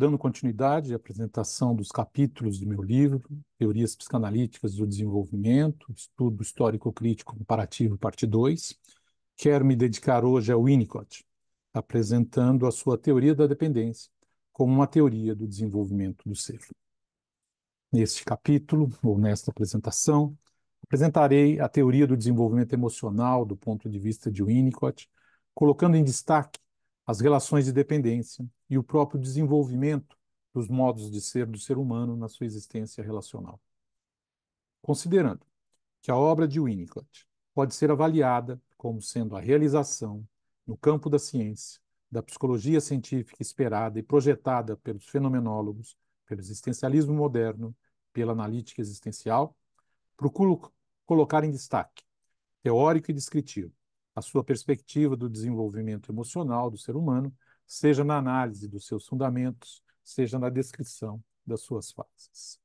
dando continuidade à apresentação dos capítulos do meu livro, Teorias Psicanalíticas do Desenvolvimento, Estudo Histórico-Crítico Comparativo, parte 2, quero me dedicar hoje a Winnicott, apresentando a sua teoria da dependência como uma teoria do desenvolvimento do ser. Neste capítulo, ou nesta apresentação, apresentarei a teoria do desenvolvimento emocional do ponto de vista de Winnicott, colocando em destaque as relações de dependência e o próprio desenvolvimento dos modos de ser do ser humano na sua existência relacional. Considerando que a obra de Winnicott pode ser avaliada como sendo a realização, no campo da ciência, da psicologia científica esperada e projetada pelos fenomenólogos, pelo existencialismo moderno, pela analítica existencial, procuro colocar em destaque, teórico e descritivo, a sua perspectiva do desenvolvimento emocional do ser humano, seja na análise dos seus fundamentos, seja na descrição das suas faces.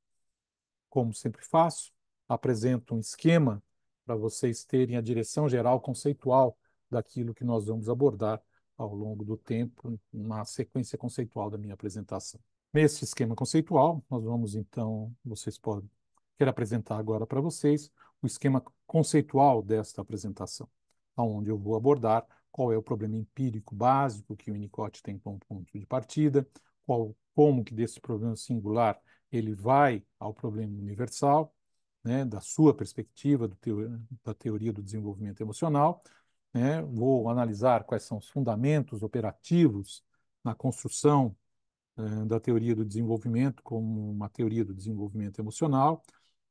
Como sempre faço, apresento um esquema para vocês terem a direção geral conceitual daquilo que nós vamos abordar ao longo do tempo na sequência conceitual da minha apresentação. Nesse esquema conceitual, nós vamos então, vocês podem quero apresentar agora para vocês o esquema conceitual desta apresentação aonde eu vou abordar qual é o problema empírico básico que o Winnicott tem como ponto de partida, qual, como que desse problema singular ele vai ao problema universal, né, da sua perspectiva teor da teoria do desenvolvimento emocional. Né, vou analisar quais são os fundamentos operativos na construção eh, da teoria do desenvolvimento como uma teoria do desenvolvimento emocional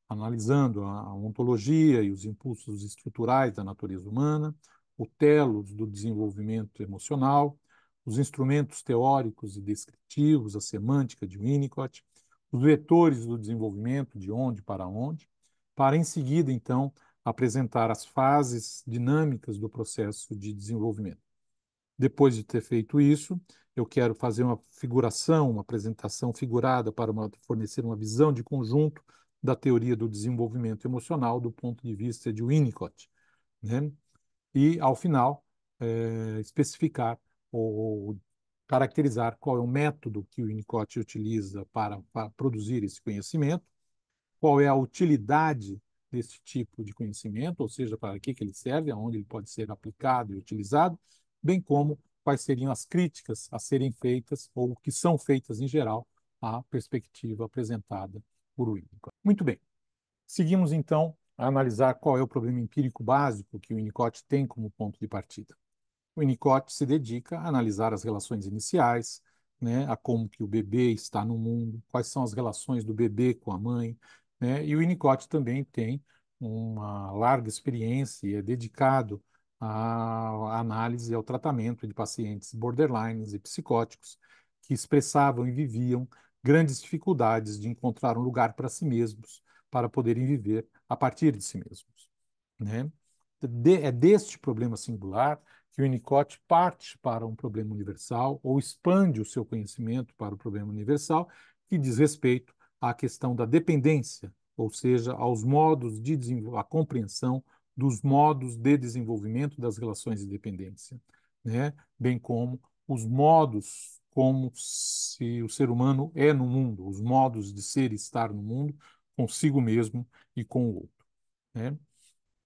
analisando a ontologia e os impulsos estruturais da natureza humana, o telos do desenvolvimento emocional, os instrumentos teóricos e descritivos, a semântica de Winnicott, os vetores do desenvolvimento, de onde para onde, para em seguida, então, apresentar as fases dinâmicas do processo de desenvolvimento. Depois de ter feito isso, eu quero fazer uma figuração, uma apresentação figurada para uma, fornecer uma visão de conjunto da teoria do desenvolvimento emocional do ponto de vista de Winnicott, né? E, ao final, é, especificar ou, caracterizar qual é o método que o Winnicott utiliza para, para produzir esse conhecimento, qual é a utilidade desse tipo de conhecimento, ou seja, para que, que ele serve, aonde ele pode ser aplicado e utilizado, bem como quais seriam as críticas a serem feitas ou que são feitas em geral à perspectiva apresentada por Winnicott. Muito bem. Seguimos então a analisar qual é o problema empírico básico que o Inicote tem como ponto de partida. O Inicote se dedica a analisar as relações iniciais, né, a como que o bebê está no mundo, quais são as relações do bebê com a mãe, né, e o Inicote também tem uma larga experiência e é dedicado à análise e ao tratamento de pacientes borderlines e psicóticos que expressavam e viviam grandes dificuldades de encontrar um lugar para si mesmos, para poderem viver a partir de si mesmos. Né? De, é deste problema singular que o Winnicott parte para um problema universal ou expande o seu conhecimento para o problema universal que diz respeito à questão da dependência, ou seja, aos modos de à compreensão dos modos de desenvolvimento das relações de dependência, né? bem como os modos como se o ser humano é no mundo, os modos de ser e estar no mundo, consigo mesmo e com o outro. Né?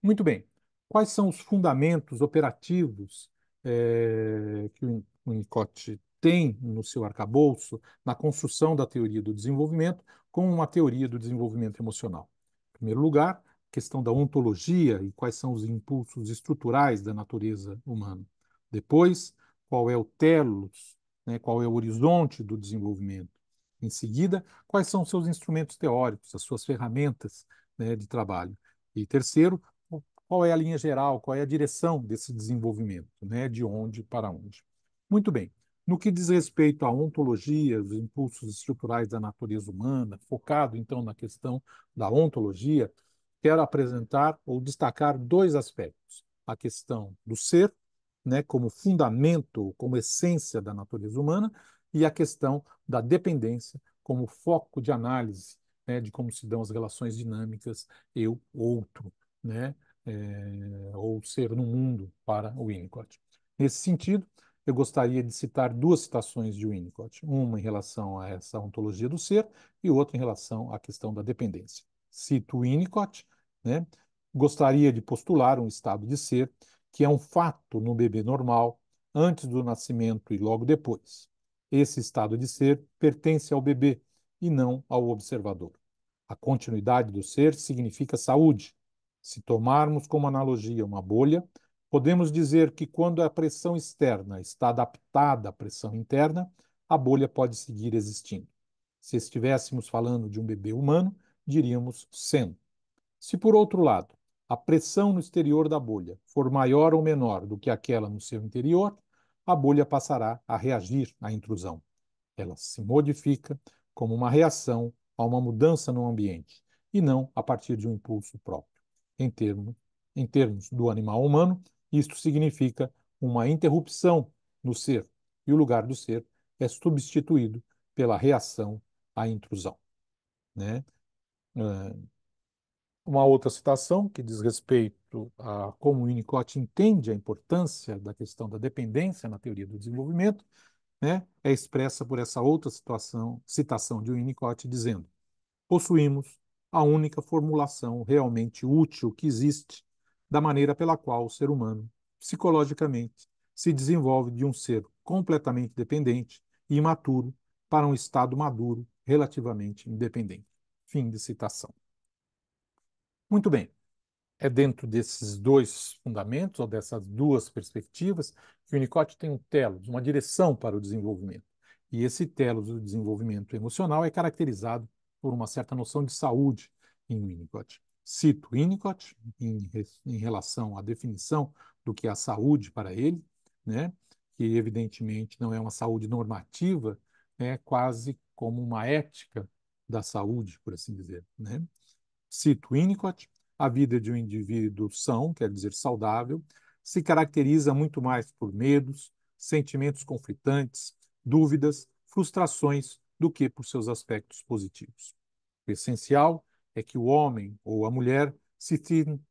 Muito bem. Quais são os fundamentos operativos é, que o Unicote tem no seu arcabouço na construção da teoria do desenvolvimento como uma teoria do desenvolvimento emocional? Em primeiro lugar, questão da ontologia e quais são os impulsos estruturais da natureza humana. Depois, qual é o telos né, qual é o horizonte do desenvolvimento. Em seguida, quais são seus instrumentos teóricos, as suas ferramentas né, de trabalho. E terceiro, qual é a linha geral, qual é a direção desse desenvolvimento, né, de onde para onde. Muito bem. No que diz respeito à ontologia, os impulsos estruturais da natureza humana, focado então na questão da ontologia, quero apresentar ou destacar dois aspectos: a questão do ser né, como fundamento, como essência da natureza humana, e a questão da dependência como foco de análise né, de como se dão as relações dinâmicas eu-outro, né, é, ou ser no mundo para o Winnicott. Nesse sentido, eu gostaria de citar duas citações de Winnicott, uma em relação a essa ontologia do ser e outra em relação à questão da dependência. Cito Winnicott, né, gostaria de postular um estado de ser que é um fato no bebê normal, antes do nascimento e logo depois. Esse estado de ser pertence ao bebê e não ao observador. A continuidade do ser significa saúde. Se tomarmos como analogia uma bolha, podemos dizer que quando a pressão externa está adaptada à pressão interna, a bolha pode seguir existindo. Se estivéssemos falando de um bebê humano, diríamos sendo. Se por outro lado, a pressão no exterior da bolha for maior ou menor do que aquela no seu interior, a bolha passará a reagir à intrusão. Ela se modifica como uma reação a uma mudança no ambiente e não a partir de um impulso próprio. Em, termo, em termos do animal humano, isto significa uma interrupção no ser e o lugar do ser é substituído pela reação à intrusão. Né? Uh, uma outra citação que diz respeito a como Winnicott entende a importância da questão da dependência na teoria do desenvolvimento, né, é expressa por essa outra situação, citação de Winnicott dizendo: possuímos a única formulação realmente útil que existe da maneira pela qual o ser humano psicologicamente se desenvolve de um ser completamente dependente e imaturo para um estado maduro relativamente independente. Fim de citação. Muito bem. É dentro desses dois fundamentos, ou dessas duas perspectivas, que o Winnicott tem um telos, uma direção para o desenvolvimento. E esse telos do desenvolvimento emocional é caracterizado por uma certa noção de saúde em Winnicott. Cito Winnicott em, em relação à definição do que é a saúde para ele, né? que evidentemente não é uma saúde normativa, é né? quase como uma ética da saúde, por assim dizer. Né? Cito Winnicott, a vida de um indivíduo são, quer dizer saudável, se caracteriza muito mais por medos, sentimentos conflitantes, dúvidas, frustrações do que por seus aspectos positivos. O essencial é que o homem ou a mulher se,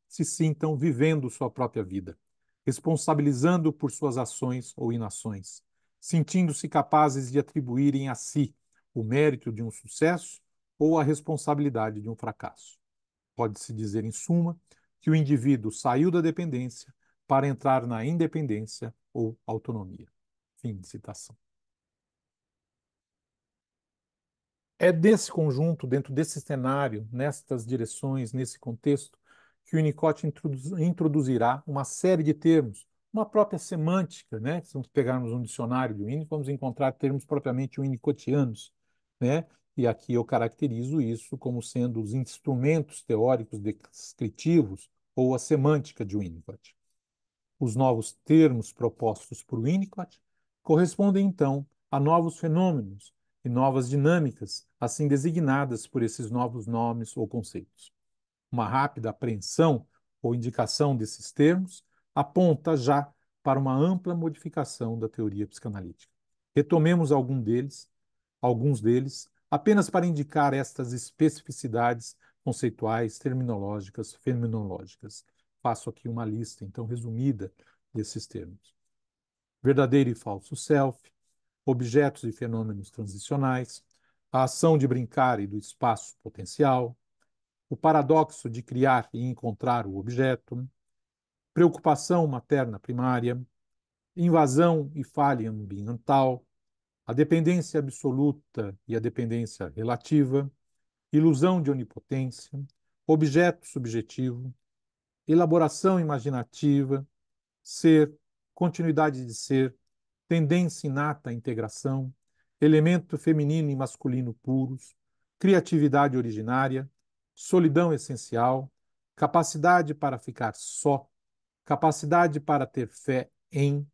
se sintam vivendo sua própria vida, responsabilizando por suas ações ou inações, sentindo-se capazes de atribuírem a si o mérito de um sucesso ou a responsabilidade de um fracasso. Pode-se dizer, em suma, que o indivíduo saiu da dependência para entrar na independência ou autonomia. Fim de citação. É desse conjunto, dentro desse cenário, nestas direções, nesse contexto, que o Winnicott introduzirá uma série de termos, uma própria semântica, né? Se nós pegarmos um dicionário do Winnicott, vamos encontrar termos propriamente UNICOTianos, né? e aqui eu caracterizo isso como sendo os instrumentos teóricos descritivos ou a semântica de Winnicott. Os novos termos propostos por Winnicott correspondem, então, a novos fenômenos e novas dinâmicas, assim designadas por esses novos nomes ou conceitos. Uma rápida apreensão ou indicação desses termos aponta já para uma ampla modificação da teoria psicanalítica. Retomemos algum deles, alguns deles apenas para indicar estas especificidades conceituais, terminológicas, fenomenológicas. Faço aqui uma lista, então, resumida desses termos. Verdadeiro e falso self, objetos e fenômenos transicionais, a ação de brincar e do espaço potencial, o paradoxo de criar e encontrar o objeto, preocupação materna primária, invasão e falha ambiental, a dependência absoluta e a dependência relativa, ilusão de onipotência, objeto subjetivo, elaboração imaginativa, ser, continuidade de ser, tendência inata à integração, elemento feminino e masculino puros, criatividade originária, solidão essencial, capacidade para ficar só, capacidade para ter fé em,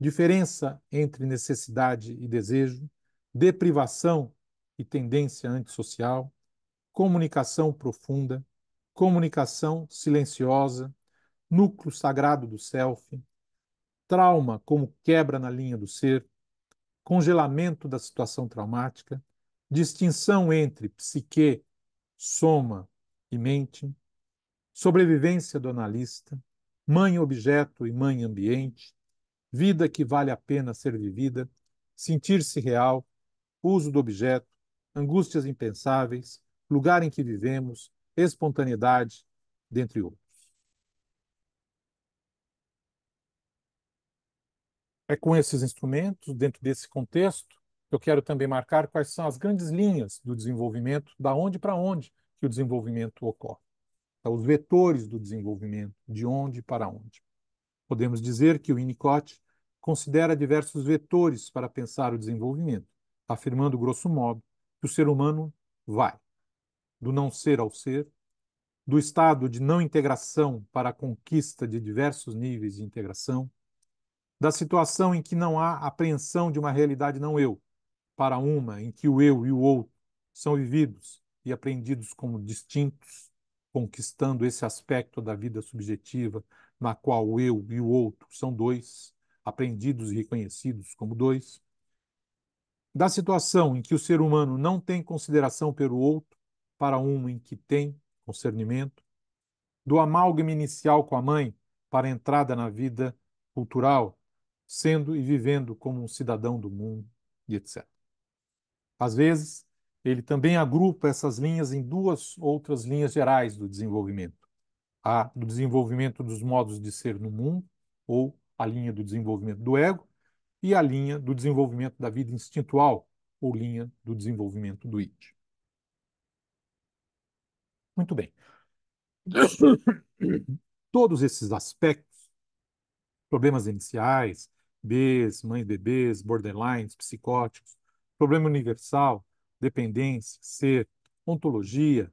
diferença entre necessidade e desejo, deprivação e tendência antissocial, comunicação profunda, comunicação silenciosa, núcleo sagrado do self, trauma como quebra na linha do ser, congelamento da situação traumática, distinção entre psique, soma e mente, sobrevivência do analista, mãe objeto e mãe ambiente, vida que vale a pena ser vivida, sentir-se real, uso do objeto, angústias impensáveis, lugar em que vivemos, espontaneidade, dentre outros. É com esses instrumentos, dentro desse contexto, eu quero também marcar quais são as grandes linhas do desenvolvimento, da onde para onde que o desenvolvimento ocorre. Então, os vetores do desenvolvimento, de onde para onde. Podemos dizer que o Winnicott considera diversos vetores para pensar o desenvolvimento, afirmando, grosso modo, que o ser humano vai do não ser ao ser, do estado de não integração para a conquista de diversos níveis de integração, da situação em que não há apreensão de uma realidade não eu, para uma em que o eu e o outro são vividos e aprendidos como distintos, conquistando esse aspecto da vida subjetiva na qual eu e o outro são dois, aprendidos e reconhecidos como dois, da situação em que o ser humano não tem consideração pelo outro, para um em que tem concernimento, do amálgama inicial com a mãe para a entrada na vida cultural, sendo e vivendo como um cidadão do mundo, e etc. Às vezes, ele também agrupa essas linhas em duas outras linhas gerais do desenvolvimento a do desenvolvimento dos modos de ser no mundo, ou a linha do desenvolvimento do ego, e a linha do desenvolvimento da vida instintual, ou linha do desenvolvimento do it. Muito bem. Todos esses aspectos, problemas iniciais, Bs, mães bebês, borderlines, psicóticos, problema universal, dependência, ser, ontologia,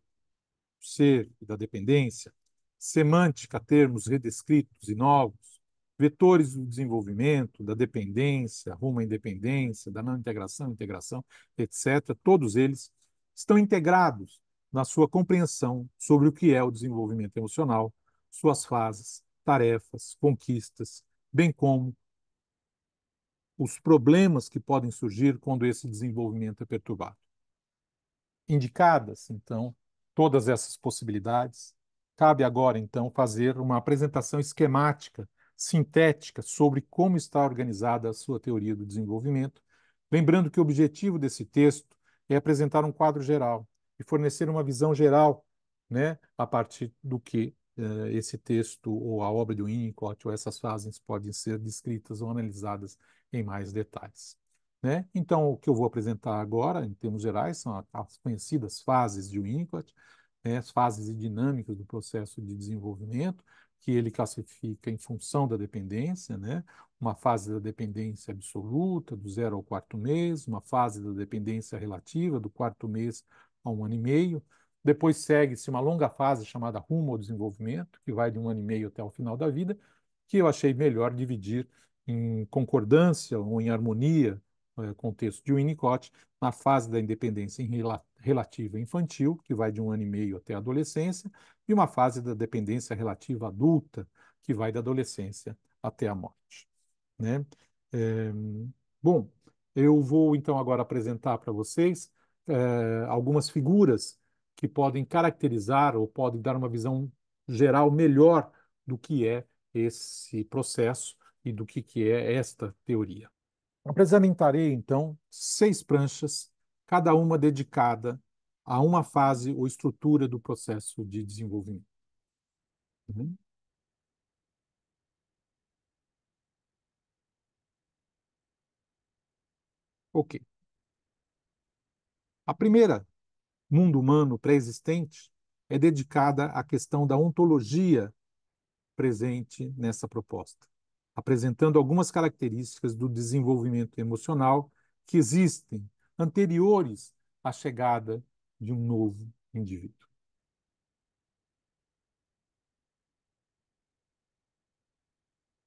ser e da dependência, semântica, termos redescritos e novos, vetores do desenvolvimento, da dependência, rumo à independência, da não integração, integração, etc., todos eles estão integrados na sua compreensão sobre o que é o desenvolvimento emocional, suas fases, tarefas, conquistas, bem como os problemas que podem surgir quando esse desenvolvimento é perturbado. Indicadas, então, todas essas possibilidades, Cabe agora, então, fazer uma apresentação esquemática, sintética, sobre como está organizada a sua teoria do desenvolvimento, lembrando que o objetivo desse texto é apresentar um quadro geral e fornecer uma visão geral né, a partir do que eh, esse texto ou a obra de Winnicott ou essas fases podem ser descritas ou analisadas em mais detalhes. Né? Então, o que eu vou apresentar agora, em termos gerais, são as conhecidas fases de Winnicott, né, as fases e dinâmicas do processo de desenvolvimento, que ele classifica em função da dependência, né? uma fase da dependência absoluta, do zero ao quarto mês, uma fase da dependência relativa, do quarto mês a um ano e meio. Depois segue-se uma longa fase chamada rumo ao desenvolvimento, que vai de um ano e meio até o final da vida, que eu achei melhor dividir em concordância ou em harmonia eh, contexto de Winnicott, na fase da independência relativa infantil, que vai de um ano e meio até a adolescência, e uma fase da dependência relativa adulta, que vai da adolescência até a morte. Né? É, bom, eu vou então agora apresentar para vocês é, algumas figuras que podem caracterizar ou podem dar uma visão geral melhor do que é esse processo e do que, que é esta teoria. Apresentarei, então, seis pranchas, cada uma dedicada a uma fase ou estrutura do processo de desenvolvimento. Uhum. Ok. A primeira, mundo humano pré-existente, é dedicada à questão da ontologia presente nessa proposta apresentando algumas características do desenvolvimento emocional que existem anteriores à chegada de um novo indivíduo.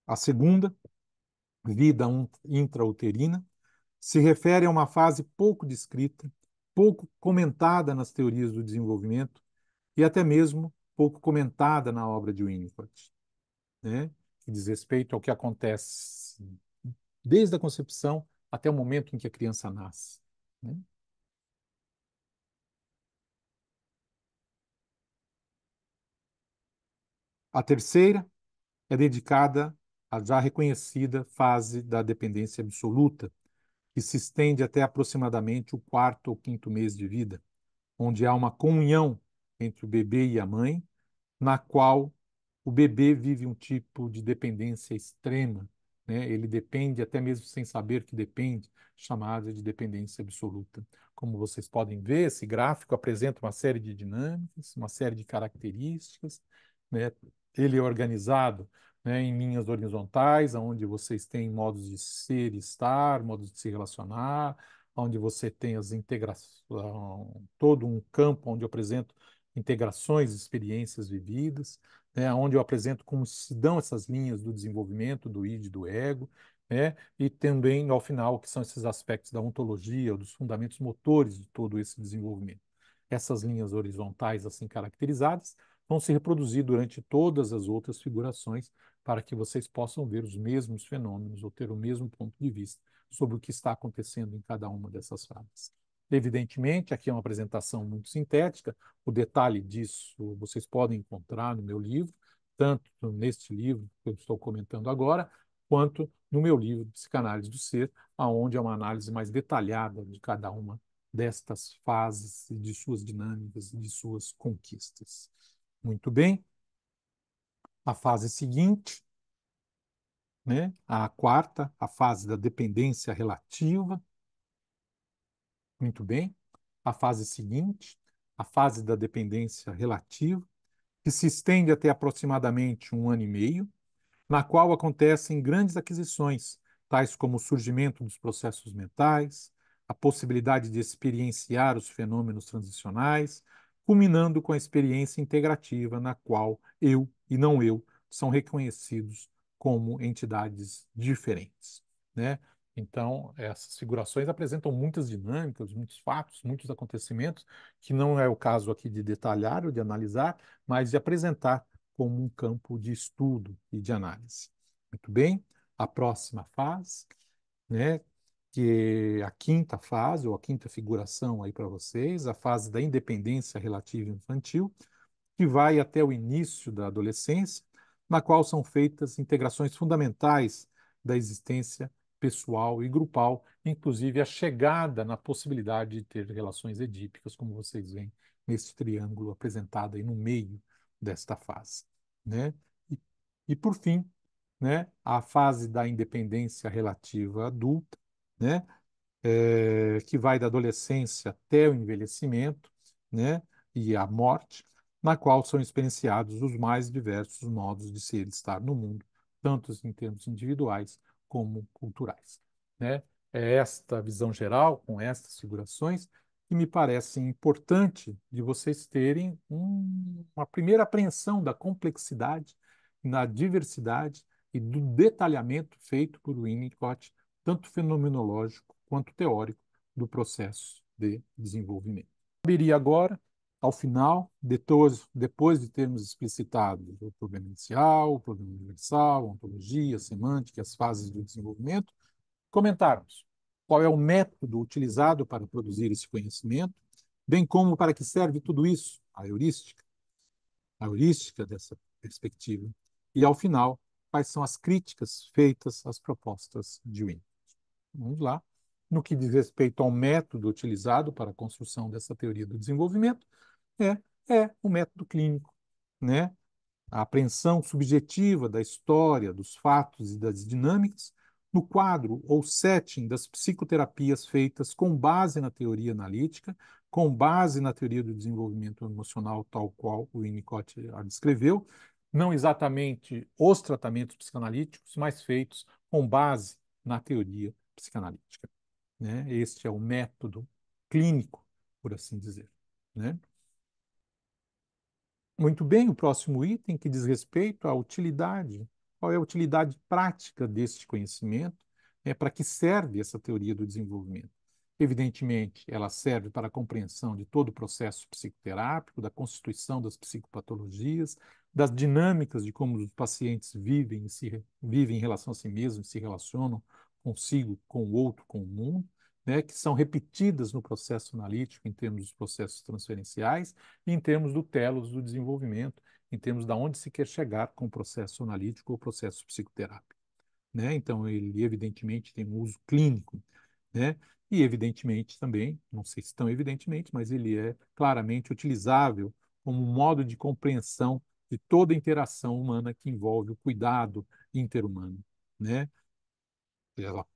A segunda, vida intrauterina, se refere a uma fase pouco descrita, pouco comentada nas teorias do desenvolvimento e até mesmo pouco comentada na obra de Winnicott. Né? que diz respeito ao que acontece desde a concepção até o momento em que a criança nasce. Né? A terceira é dedicada à já reconhecida fase da dependência absoluta, que se estende até aproximadamente o quarto ou quinto mês de vida, onde há uma comunhão entre o bebê e a mãe, na qual o bebê vive um tipo de dependência extrema, né? ele depende até mesmo sem saber que depende, chamada de dependência absoluta. Como vocês podem ver, esse gráfico apresenta uma série de dinâmicas, uma série de características. Né? Ele é organizado né, em linhas horizontais, onde vocês têm modos de ser e estar, modos de se relacionar, onde você tem as integrações, todo um campo onde eu apresento integrações, experiências vividas, né, onde eu apresento como se dão essas linhas do desenvolvimento, do id, do ego, né, e também, ao final, que são esses aspectos da ontologia, dos fundamentos motores de todo esse desenvolvimento. Essas linhas horizontais, assim caracterizadas, vão se reproduzir durante todas as outras figurações para que vocês possam ver os mesmos fenômenos ou ter o mesmo ponto de vista sobre o que está acontecendo em cada uma dessas fases. Evidentemente, aqui é uma apresentação muito sintética, o detalhe disso vocês podem encontrar no meu livro, tanto neste livro que eu estou comentando agora, quanto no meu livro Psicanálise do Ser, aonde há é uma análise mais detalhada de cada uma destas fases e de suas dinâmicas, e de suas conquistas. Muito bem. A fase seguinte, né, a quarta, a fase da dependência relativa, muito bem. A fase seguinte, a fase da dependência relativa, que se estende até aproximadamente um ano e meio, na qual acontecem grandes aquisições, tais como o surgimento dos processos mentais, a possibilidade de experienciar os fenômenos transicionais, culminando com a experiência integrativa, na qual eu e não eu são reconhecidos como entidades diferentes. Né? Então, essas figurações apresentam muitas dinâmicas, muitos fatos, muitos acontecimentos, que não é o caso aqui de detalhar ou de analisar, mas de apresentar como um campo de estudo e de análise. Muito bem, a próxima fase, né, que é a quinta fase, ou a quinta figuração aí para vocês, a fase da independência relativa infantil, que vai até o início da adolescência, na qual são feitas integrações fundamentais da existência pessoal e grupal, inclusive a chegada na possibilidade de ter relações edípicas, como vocês veem nesse triângulo apresentado aí no meio desta fase. Né? E, e por fim, né, a fase da independência relativa adulta, né, é, que vai da adolescência até o envelhecimento né, e a morte, na qual são experienciados os mais diversos modos de ser e estar no mundo, tanto em termos individuais como culturais. Né? É esta visão geral, com estas figurações, que me parece importante de vocês terem um, uma primeira apreensão da complexidade, na diversidade e do detalhamento feito por Winnicott, tanto fenomenológico quanto teórico, do processo de desenvolvimento. Saberia agora ao final, depois, depois de termos explicitado o problema inicial, o problema universal, a ontologia, a semântica, as fases do desenvolvimento, comentarmos qual é o método utilizado para produzir esse conhecimento, bem como para que serve tudo isso, a heurística, a heurística dessa perspectiva, e, ao final, quais são as críticas feitas às propostas de Wien. Vamos lá. No que diz respeito ao método utilizado para a construção dessa teoria do desenvolvimento, é, é método clínico, né? A apreensão subjetiva da história, dos fatos e das dinâmicas no quadro ou setting das psicoterapias feitas com base na teoria analítica, com base na teoria do desenvolvimento emocional, tal qual o Winnicott a descreveu, não exatamente os tratamentos psicanalíticos, mas feitos com base na teoria psicanalítica. Né? Este é o método clínico, por assim dizer. Né? Muito bem, o próximo item que diz respeito à utilidade. Qual é a utilidade prática deste conhecimento? Né? Para que serve essa teoria do desenvolvimento? Evidentemente, ela serve para a compreensão de todo o processo psicoterápico, da constituição das psicopatologias, das dinâmicas de como os pacientes vivem, se, vivem em relação a si mesmos, se relacionam consigo, com o outro, com o mundo né, que são repetidas no processo analítico, em termos dos processos transferenciais, e em termos do telos do desenvolvimento, em termos de onde se quer chegar com o processo analítico ou processo psicoterápico. Né? Então, ele evidentemente tem um uso clínico, né? e evidentemente também, não sei se tão evidentemente, mas ele é claramente utilizável como um modo de compreensão de toda a interação humana que envolve o cuidado interhumano. Né? Ela,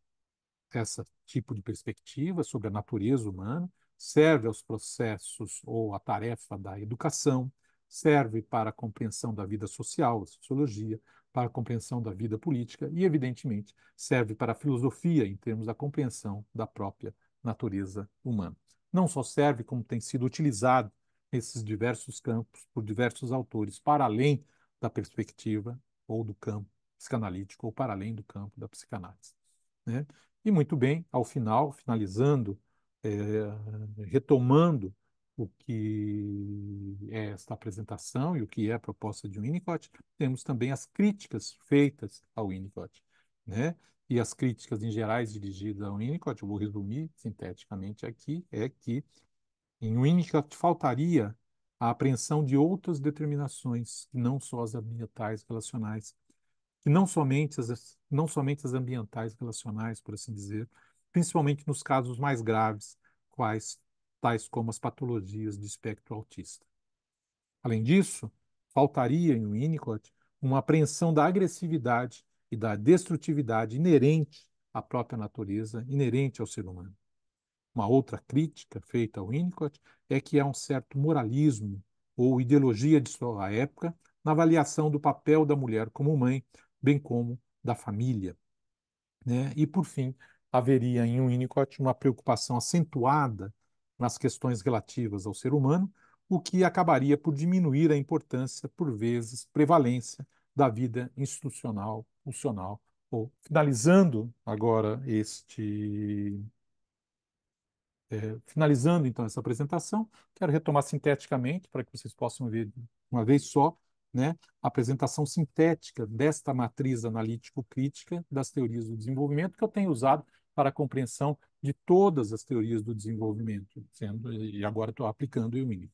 essa tipo de perspectiva sobre a natureza humana, serve aos processos ou à tarefa da educação, serve para a compreensão da vida social, da sociologia, para a compreensão da vida política e, evidentemente, serve para a filosofia em termos da compreensão da própria natureza humana. Não só serve, como tem sido utilizado nesses diversos campos por diversos autores, para além da perspectiva ou do campo psicanalítico ou para além do campo da psicanálise. Né? E muito bem, ao final, finalizando, é, retomando o que é esta apresentação e o que é a proposta de Winnicott, temos também as críticas feitas ao Winnicott, né? E as críticas em gerais dirigidas ao Winnicott, eu vou resumir sinteticamente aqui, é que em Winnicott faltaria a apreensão de outras determinações, não só as ambientais relacionais e não somente as, não somente as ambientais relacionais, por assim dizer, principalmente nos casos mais graves, quais tais como as patologias de espectro autista. Além disso, faltaria em Winnicott uma apreensão da agressividade e da destrutividade inerente à própria natureza, inerente ao ser humano. Uma outra crítica feita ao Winnicott é que há um certo moralismo ou ideologia de sua época na avaliação do papel da mulher como mãe, bem como da família. Né? E, por fim, haveria em Winnicott uma preocupação acentuada nas questões relativas ao ser humano, o que acabaria por diminuir a importância, por vezes, prevalência da vida institucional, funcional ou finalizando agora este é, finalizando então essa apresentação, quero retomar sinteticamente para que vocês possam ver uma vez só né, a apresentação sintética desta matriz analítico-crítica das teorias do desenvolvimento que eu tenho usado para a compreensão de todas as teorias do desenvolvimento, sendo, e agora estou aplicando o mínimo.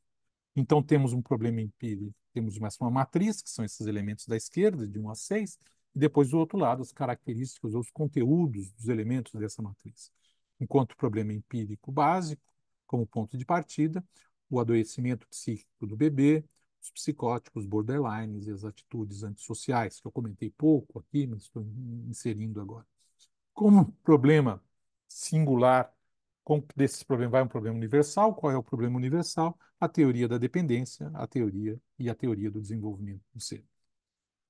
Então temos um problema empírico, temos mais uma matriz, que são esses elementos da esquerda, de 1 a 6, e depois do outro lado, as características ou os conteúdos dos elementos dessa matriz. Enquanto problema empírico básico, como ponto de partida, o adoecimento psíquico do bebê, os psicóticos, borderlines e as atitudes antissociais, que eu comentei pouco aqui, mas estou inserindo agora. Como problema singular, como desse problema vai um problema universal, qual é o problema universal? A teoria da dependência, a teoria e a teoria do desenvolvimento do ser.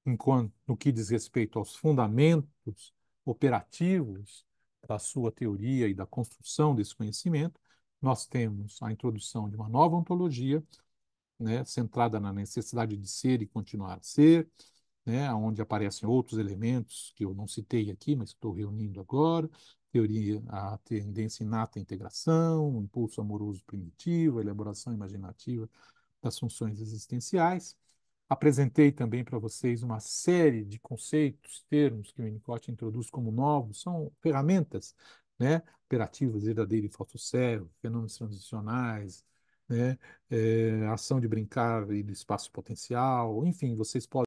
Enquanto, no que diz respeito aos fundamentos operativos da sua teoria e da construção desse conhecimento, nós temos a introdução de uma nova ontologia, né, centrada na necessidade de ser e continuar a ser, né, onde aparecem outros elementos que eu não citei aqui, mas estou reunindo agora, teoria, a tendência inata à integração, o impulso amoroso primitivo, a elaboração imaginativa das funções existenciais. Apresentei também para vocês uma série de conceitos, termos que o Winnicott introduz como novos, são ferramentas né, operativas verdadeiro e falso cego, fenômenos transicionais, né? É, ação de brincar e de espaço potencial, enfim, vocês podem